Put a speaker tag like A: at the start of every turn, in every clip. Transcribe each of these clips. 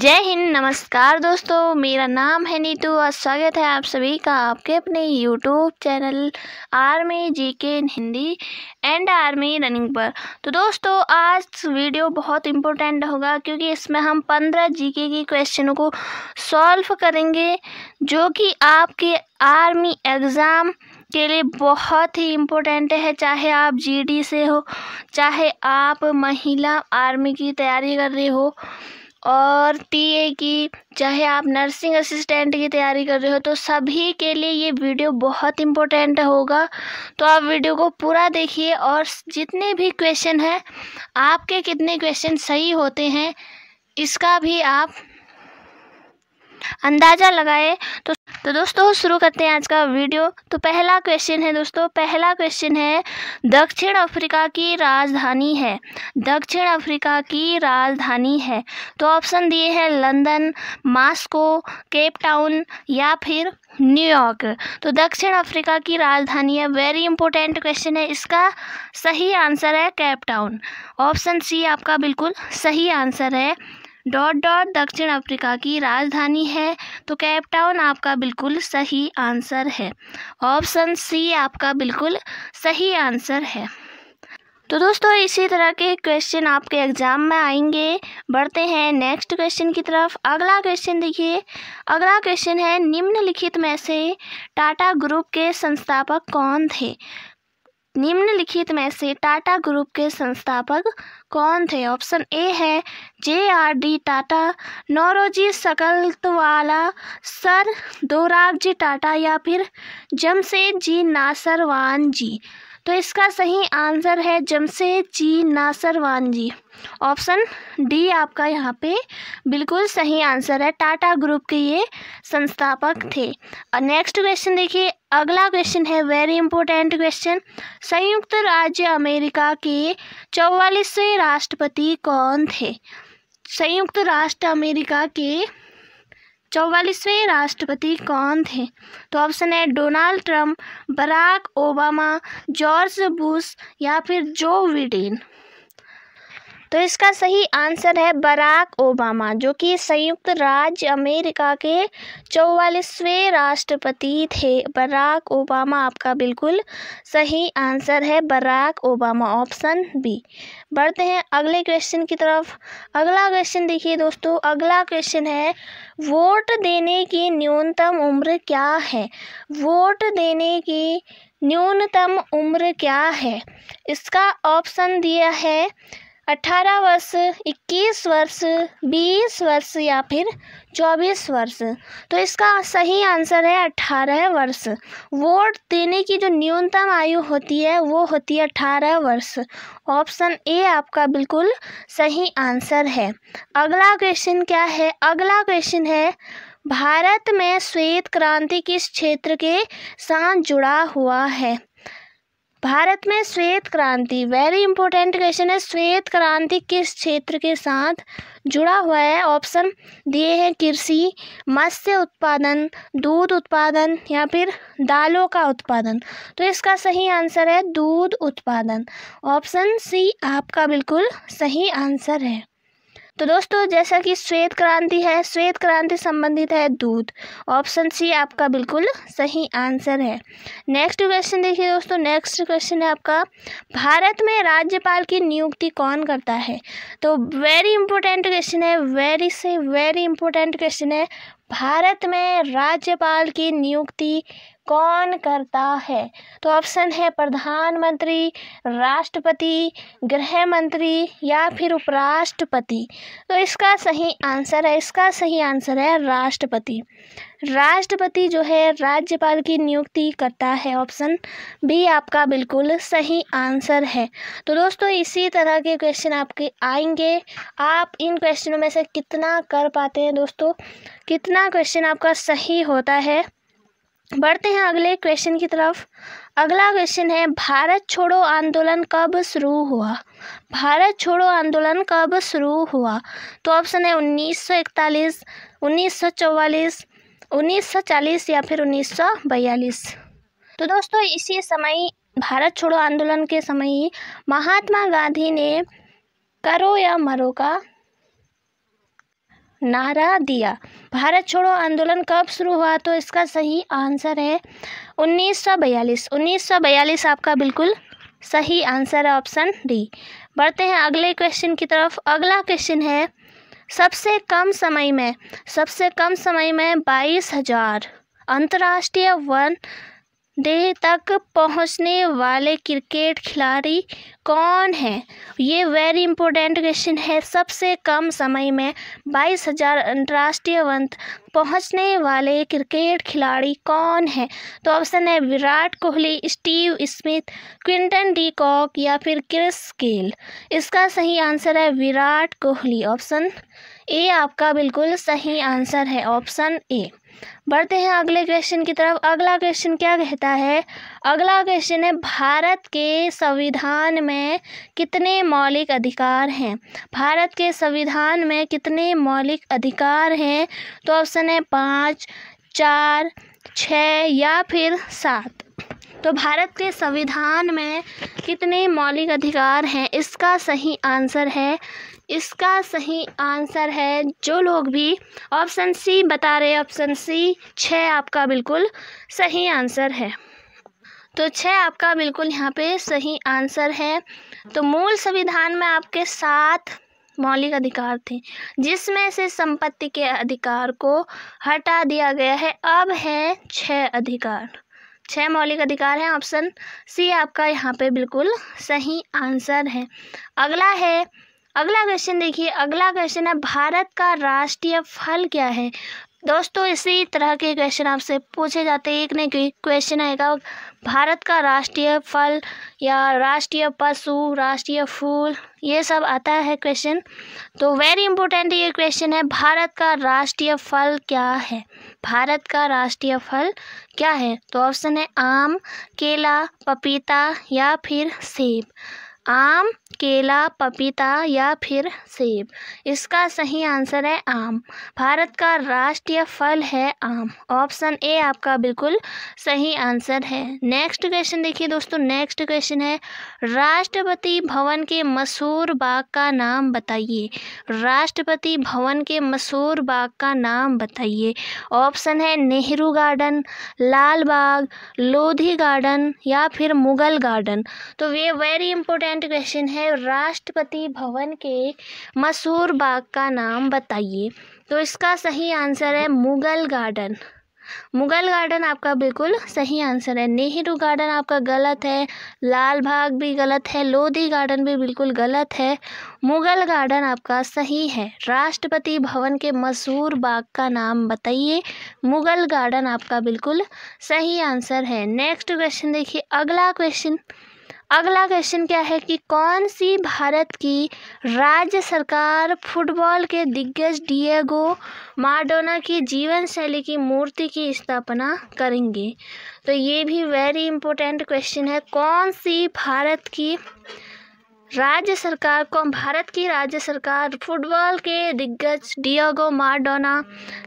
A: जय हिंद नमस्कार दोस्तों मेरा नाम है नीतू और स्वागत है आप सभी का आपके अपने यूट्यूब चैनल आर्मी जी के हिंदी एंड आर्मी रनिंग पर तो दोस्तों आज वीडियो बहुत इम्पोर्टेंट होगा क्योंकि इसमें हम पंद्रह जीके के क्वेश्चनों को सॉल्व करेंगे जो कि आपके आर्मी एग्ज़ाम के लिए बहुत ही इम्पोर्टेंट है चाहे आप जी से हो चाहे आप महिला आर्मी की तैयारी कर रहे हो और टीए की चाहे आप नर्सिंग असिस्टेंट की तैयारी कर रहे हो तो सभी के लिए ये वीडियो बहुत इम्पोर्टेंट होगा तो आप वीडियो को पूरा देखिए और जितने भी क्वेश्चन हैं आपके कितने क्वेश्चन सही होते हैं इसका भी आप अंदाज़ा लगाए तो तो दोस्तों शुरू करते हैं आज का वीडियो तो पहला क्वेश्चन है दोस्तों पहला क्वेश्चन है दक्षिण अफ्रीका की राजधानी है दक्षिण अफ्रीका की राजधानी है तो ऑप्शन दिए हैं लंदन मास्को केप टाउन या फिर न्यूयॉर्क तो दक्षिण अफ्रीका की राजधानी है वेरी इंपॉर्टेंट क्वेश्चन है इसका सही आंसर है केप टाउन ऑप्शन सी आपका बिल्कुल सही आंसर है डॉट डॉट दक्षिण अफ्रीका की राजधानी है तो कैप टाउन आपका बिल्कुल सही आंसर है ऑप्शन सी आपका बिल्कुल सही आंसर है तो दोस्तों इसी तरह के क्वेश्चन आपके एग्ज़ाम में आएंगे बढ़ते हैं नेक्स्ट क्वेश्चन की तरफ अगला क्वेश्चन देखिए अगला क्वेश्चन है निम्नलिखित में से टाटा ग्रुप के संस्थापक कौन थे निम्नलिखित में से टाटा ग्रुप के संस्थापक कौन थे ऑप्शन ए है J R D Tata Naoroji Saklatvala Sir Dorabji Tata या फिर जमशेद जी नासरवान जी तो इसका सही आंसर है जमशेद जी नासरवान जी ऑप्शन डी आपका यहाँ पे बिल्कुल सही आंसर है टाटा ग्रुप के ये संस्थापक थे और नेक्स्ट क्वेश्चन देखिए अगला क्वेश्चन है वेरी इंपॉर्टेंट क्वेश्चन संयुक्त राज्य अमेरिका के चौवालीसवें राष्ट्रपति कौन थे संयुक्त राष्ट्र अमेरिका के चौवालीसवें राष्ट्रपति कौन थे तो ऑप्शन है Donald Trump Barack Obama George Bush या फिर जो विडेन तो इसका सही आंसर है बराक ओबामा जो कि संयुक्त राज्य अमेरिका के चौवालीसवें राष्ट्रपति थे बराक ओबामा आपका बिल्कुल सही आंसर है बराक ओबामा ऑप्शन बी बढ़ते हैं अगले क्वेश्चन की तरफ अगला क्वेश्चन देखिए दोस्तों अगला क्वेश्चन है वोट देने की न्यूनतम उम्र क्या है वोट देने की न्यूनतम उम्र क्या है इसका ऑप्शन दिया है अठारह वर्ष इक्कीस वर्ष बीस वर्ष या फिर चौबीस वर्ष तो इसका सही आंसर है अठारह वर्ष वोट देने की जो न्यूनतम आयु होती है वो होती है अठारह वर्ष ऑप्शन ए आपका बिल्कुल सही आंसर है अगला क्वेश्चन क्या है अगला क्वेश्चन है भारत में श्वेत क्रांति किस क्षेत्र के साथ जुड़ा हुआ है भारत में श्वेत क्रांति वेरी इंपॉर्टेंट क्वेश्चन है श्वेत क्रांति किस क्षेत्र के साथ जुड़ा हुआ है ऑप्शन दिए हैं कृषि मत्स्य उत्पादन दूध उत्पादन या फिर दालों का उत्पादन तो इसका सही आंसर है दूध उत्पादन ऑप्शन सी आपका बिल्कुल सही आंसर है तो दोस्तों जैसा कि श्वेत क्रांति है श्वेत क्रांति संबंधित है दूध ऑप्शन सी आपका बिल्कुल सही आंसर है नेक्स्ट क्वेश्चन देखिए दोस्तों नेक्स्ट क्वेश्चन है आपका भारत में राज्यपाल की नियुक्ति कौन करता है तो वेरी इंपॉर्टेंट क्वेश्चन है वेरी से वेरी इंपॉर्टेंट क्वेश्चन है भारत में राज्यपाल की नियुक्ति कौन करता है तो ऑप्शन है प्रधानमंत्री राष्ट्रपति गृह मंत्री या फिर उपराष्ट्रपति तो इसका सही आंसर है इसका सही आंसर है राष्ट्रपति राष्ट्रपति जो है राज्यपाल की नियुक्ति करता है ऑप्शन बी आपका बिल्कुल सही आंसर है तो दोस्तों इसी तरह के क्वेश्चन आपके आएंगे आप इन क्वेश्चनों में से कितना कर पाते हैं दोस्तों कितना क्वेश्चन आपका सही होता है बढ़ते हैं अगले क्वेश्चन की तरफ अगला क्वेश्चन है भारत छोड़ो आंदोलन कब शुरू हुआ भारत छोड़ो आंदोलन कब शुरू हुआ तो ऑप्शन है 1941, 1944, 1940 या फिर 1942 तो दोस्तों इसी समय भारत छोड़ो आंदोलन के समय ही महात्मा गांधी ने करो या मरो का नारा दिया भारत छोड़ो आंदोलन कब शुरू हुआ तो इसका सही आंसर है 1942 1942 आपका बिल्कुल सही आंसर है ऑप्शन डी बढ़ते हैं अगले क्वेश्चन की तरफ अगला क्वेश्चन है सबसे कम समय में सबसे कम समय में बाईस हजार अंतर्राष्ट्रीय वन देह तक पहुंचने वाले क्रिकेट खिलाड़ी कौन हैं ये वेरी इंपॉर्टेंट क्वेश्चन है सबसे कम समय में बाईस हज़ार अंतर्राष्ट्रीय अंत पहुंचने वाले क्रिकेट खिलाड़ी कौन हैं तो ऑप्शन है Virat Kohli Steve Smith Quinton de Kock या फिर क्रिस गेल इसका सही आंसर है विराट कोहली ऑप्शन ए आपका बिल्कुल सही आंसर है ऑप्शन ए बढ़ते हैं अगले क्वेश्चन की तरफ अगला क्वेश्चन क्या कहता है अगला क्वेश्चन है भारत के संविधान में कितने मौलिक अधिकार हैं भारत के संविधान में कितने मौलिक अधिकार हैं तो ऑप्शन है पाँच चार छ या फिर सात तो भारत के संविधान में कितने मौलिक अधिकार हैं इसका सही आंसर है इसका सही आंसर है जो लोग भी ऑप्शन सी बता रहे ऑप्शन सी छः आपका बिल्कुल सही आंसर है तो छः आपका बिल्कुल यहाँ पे सही आंसर है तो मूल संविधान में आपके सात मौलिक अधिकार थे जिसमें से संपत्ति के अधिकार को हटा दिया गया है अब है छः अधिकार छः मौलिक अधिकार हैं ऑप्शन सी आपका यहाँ पे बिल्कुल सही आंसर है अगला है अगला क्वेश्चन देखिए अगला क्वेश्चन है भारत का राष्ट्रीय फल क्या है दोस्तों इसी तरह के क्वेश्चन आपसे पूछे जाते हैं एक न क्वेश्चन आएगा भारत का राष्ट्रीय फल या राष्ट्रीय पशु राष्ट्रीय फूल ये सब आता है क्वेश्चन तो वेरी इंपॉर्टेंट ये क्वेश्चन है भारत का राष्ट्रीय फल क्या है भारत का राष्ट्रीय फल क्या है तो ऑप्शन है आम केला पपीता या फिर सेब आम केला पपीता या फिर सेब इसका सही आंसर है आम भारत का राष्ट्रीय फल है आम ऑप्शन ए आपका बिल्कुल सही आंसर है नेक्स्ट क्वेश्चन देखिए दोस्तों नेक्स्ट क्वेश्चन है राष्ट्रपति भवन के मशहूर बाग का नाम बताइए राष्ट्रपति भवन के मशहूर बाग का नाम बताइए ऑप्शन है नेहरू गार्डन लाल बाग लोधी गार्डन या फिर मुगल गार्डन तो ये वेरी इंपॉर्टेंट सेकंड क्वेश्चन है राष्ट्रपति भवन के मशहूर बाग का नाम बताइए तो इसका सही आंसर है मुगल गार्डन मुगल गार्डन आपका बिल्कुल सही आंसर है नेहरू गार्डन आपका गलत है लाल बाग भी गलत है लोधी गार्डन भी बिल्कुल गलत है मुगल गार्डन आपका सही है राष्ट्रपति भवन के मशहूर बाग का नाम बताइए मुगल गार्डन आपका बिल्कुल सही आंसर है नेक्स्ट क्वेश्चन देखिए अगला क्वेश्चन अगला क्वेश्चन क्या है कि कौन सी भारत की राज्य सरकार फुटबॉल के दिग्गज डिएगो मार्डोना की जीवन शैली की मूर्ति की स्थापना करेंगे तो ये भी वेरी इंपॉर्टेंट क्वेश्चन है कौन सी भारत की राज्य सरकार को भारत की राज्य सरकार फुटबॉल के दिग्गज डियागो मार्डोना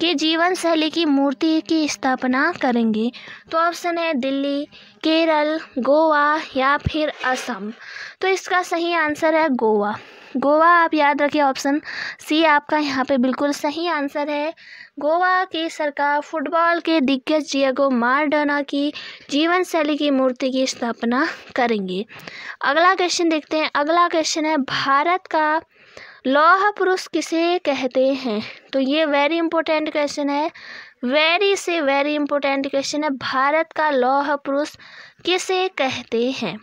A: के जीवन शैली की मूर्ति की स्थापना करेंगे तो ऑप्शन है दिल्ली केरल गोवा या फिर असम तो इसका सही आंसर है गोवा गोवा आप याद रखिए ऑप्शन सी आपका यहाँ पे बिल्कुल सही आंसर है गोवा की सरकार फुटबॉल के दिग्गज जियागो मारडोना की जीवन शैली की मूर्ति की स्थापना करेंगे अगला क्वेश्चन देखते हैं अगला क्वेश्चन है भारत का लौह पुरुष किसे कहते हैं तो ये वेरी इंपॉर्टेंट क्वेश्चन है वेरी से वेरी इंपॉर्टेंट क्वेश्चन है भारत का लौह पुरुष किसे कहते हैं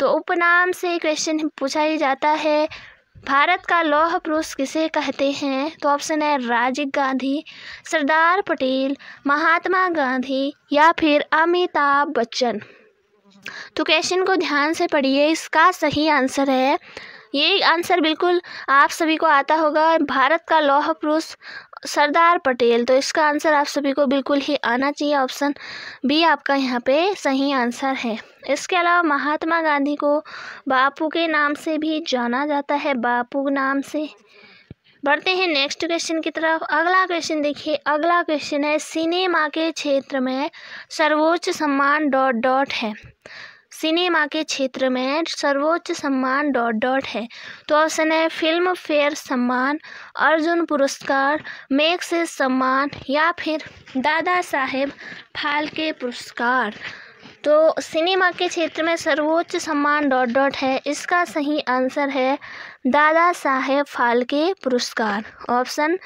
A: तो उपनाम से क्वेश्चन पूछा ही जाता है भारत का लौह पुरुष किसे कहते हैं तो ऑप्शन है राजीव गांधी सरदार पटेल महात्मा गांधी या फिर अमिताभ बच्चन तो क्वेश्चन को ध्यान से पढ़िए इसका सही आंसर है ये आंसर बिल्कुल आप सभी को आता होगा भारत का लौह पुरुष सरदार पटेल तो इसका आंसर आप सभी को बिल्कुल ही आना चाहिए ऑप्शन बी आपका यहाँ पे सही आंसर है इसके अलावा महात्मा गांधी को बापू के नाम से भी जाना जाता है बापू नाम से बढ़ते हैं नेक्स्ट क्वेश्चन की तरफ अगला क्वेश्चन देखिए अगला क्वेश्चन है सिनेमा के क्षेत्र में सर्वोच्च सम्मान डॉट डॉट है सिनेमा के क्षेत्र में सर्वोच्च सम्मान डॉट डॉट है तो ऑप्शन है फिल्म फेयर सम्मान अर्जुन पुरस्कार मेक से सम्मान या फिर दादा साहेब फाल्के पुरस्कार तो सिनेमा के क्षेत्र में सर्वोच्च सम्मान डॉट डॉट है इसका सही आंसर है दादा साहेब फाल्के पुरस्कार ऑप्शन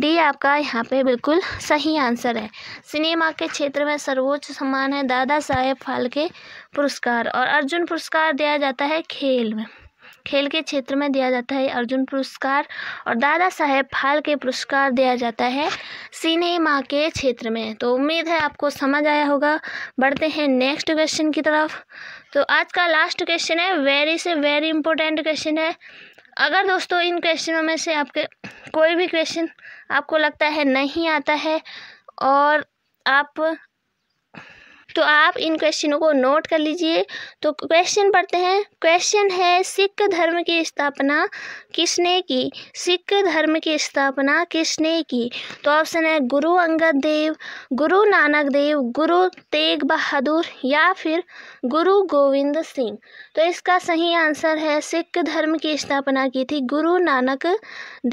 A: डी आपका यहाँ पे बिल्कुल सही आंसर है सिनेमा के क्षेत्र में सर्वोच्च सम्मान है दादा साहेब फाल्के पुरस्कार और अर्जुन पुरस्कार दिया जाता है खेल में खेल के क्षेत्र में दिया जाता है अर्जुन पुरस्कार और दादा साहेब फाल्के पुरस्कार दिया जाता है सिनेमा के क्षेत्र में तो उम्मीद है आपको समझ आया होगा बढ़ते हैं नेक्स्ट क्वेश्चन की तरफ तो आज का लास्ट क्वेश्चन है वेरी से वेरी इंपॉर्टेंट क्वेश्चन है अगर दोस्तों इन क्वेश्चनों में से आपके कोई भी क्वेश्चन आपको लगता है नहीं आता है और आप तो आप इन क्वेश्चनों को नोट कर लीजिए तो क्वेश्चन पढ़ते हैं क्वेश्चन है सिख धर्म की स्थापना किसने की सिख धर्म की स्थापना किसने की तो ऑप्शन है गुरु अंगद देव गुरु नानक देव गुरु तेग बहादुर या फिर गुरु गोविंद सिंह तो इसका सही आंसर है सिख धर्म की स्थापना की थी गुरु नानक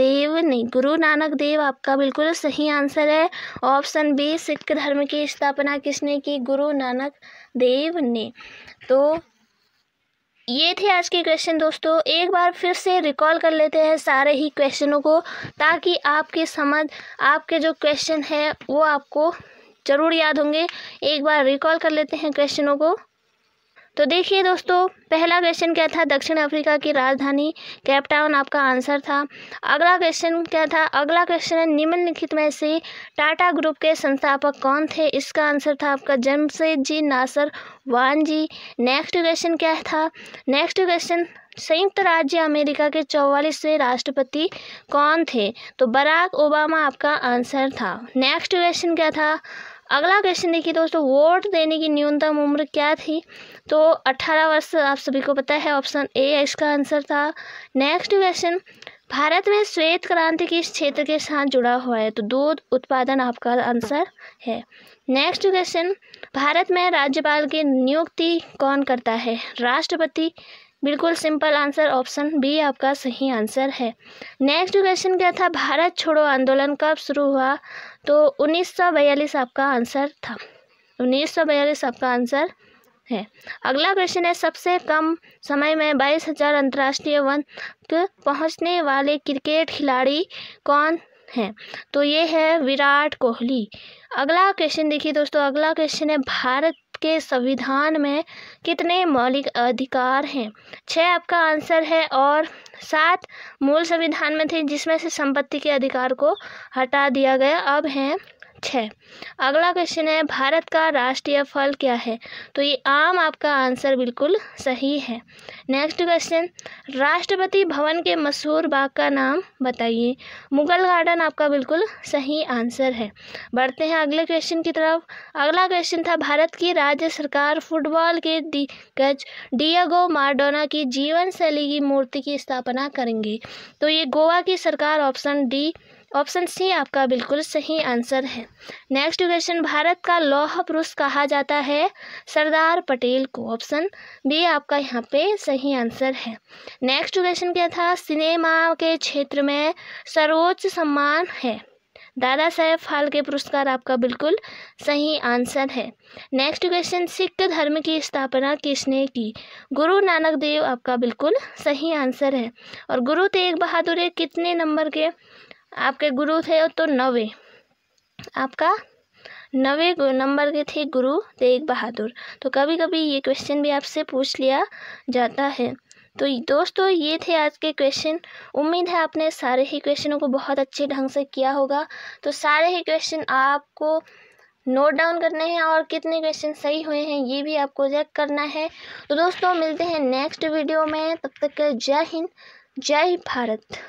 A: देव ने गुरु नानक देव आपका बिल्कुल सही आंसर है ऑप्शन बी सिख धर्म की स्थापना किसने की गुरु नानक देव ने तो ये थे आज के क्वेश्चन दोस्तों एक बार फिर से रिकॉल कर लेते हैं सारे ही क्वेश्चनों को ताकि आपके समझ आपके जो क्वेश्चन है वो आपको ज़रूर याद होंगे एक बार रिकॉल कर लेते हैं क्वेश्चनों को तो देखिए दोस्तों पहला क्वेश्चन क्या था दक्षिण अफ्रीका की राजधानी कैपटाउन आपका आंसर था अगला क्वेश्चन क्या था अगला क्वेश्चन है निम्नलिखित में से टाटा ग्रुप के संस्थापक कौन थे इसका आंसर था आपका Jamshed ji Nasarwan ji next question क्या था नेक्स्ट क्वेश्चन संयुक्त राज्य अमेरिका के चौवालीसवें राष्ट्रपति कौन थे तो बराक ओबामा आपका आंसर था नेक्स्ट क्वेश्चन क्या था अगला क्वेश्चन देखिए दोस्तों वोट देने की न्यूनतम उम्र क्या थी तो 18 वर्ष आप सभी को पता है ऑप्शन ए इसका आंसर था नेक्स्ट क्वेश्चन भारत में श्वेत क्रांति किस क्षेत्र के साथ जुड़ा हुआ है तो दूध उत्पादन आपका आंसर है नेक्स्ट क्वेश्चन भारत में राज्यपाल की नियुक्ति कौन करता है राष्ट्रपति बिल्कुल सिंपल आंसर ऑप्शन बी आपका सही आंसर है नेक्स्ट क्वेश्चन क्या था भारत छोड़ो आंदोलन कब शुरू हुआ तो उन्नीस सौ बयालीस आपका आंसर था उन्नीस सौ बयालीस आपका आंसर है अगला प्रश्न है सबसे कम समय में बाईस हजार अंतर्राष्ट्रीय वन पहुंचने वाले क्रिकेट खिलाड़ी कौन हैं तो ये है विराट कोहली अगला क्वेश्चन देखिए दोस्तों अगला क्वेश्चन है भारत के संविधान में कितने मौलिक अधिकार हैं छः आपका आंसर है और सात मूल संविधान में थे जिसमें से संपत्ति के अधिकार को हटा दिया गया अब हैं छः अगला क्वेश्चन है भारत का राष्ट्रीय फल क्या है तो ये आम आपका आंसर बिल्कुल सही है नेक्स्ट क्वेश्चन राष्ट्रपति भवन के मशहूर बाग का नाम बताइए मुगल गार्डन आपका बिल्कुल सही आंसर है बढ़ते हैं अगले क्वेश्चन की तरफ अगला क्वेश्चन था भारत की राज्य सरकार फुटबॉल के दिग्गज डियागो मार्डोना की जीवन शैली की मूर्ति की स्थापना करेंगी तो ये गोवा की सरकार ऑप्शन डी ऑप्शन सी आपका बिल्कुल सही आंसर है नेक्स्ट क्वेश्चन भारत का लौह पुरुष कहा जाता है सरदार पटेल को ऑप्शन बी आपका यहाँ पे सही आंसर है नेक्स्ट क्वेश्चन क्या था सिनेमा के क्षेत्र में सर्वोच्च सम्मान है दादा साहेब फाल्के पुरस्कार आपका बिल्कुल सही आंसर है नेक्स्ट क्वेश्चन सिख धर्म की स्थापना किसने की गुरु नानक देव आपका बिल्कुल सही आंसर है और गुरु तेग बहादुर कितने नंबर के आपके गुरु थे तो नवे आपका नवे नंबर के थे गुरु तेग बहादुर तो कभी कभी ये क्वेश्चन भी आपसे पूछ लिया जाता है तो दोस्तों ये थे आज के क्वेश्चन उम्मीद है आपने सारे ही क्वेश्चनों को बहुत अच्छे ढंग से किया होगा तो सारे ही क्वेश्चन आपको नोट डाउन करने हैं और कितने क्वेश्चन सही हुए हैं ये भी आपको चेक करना है तो दोस्तों मिलते हैं नेक्स्ट वीडियो में तब तक जय हिंद जय भारत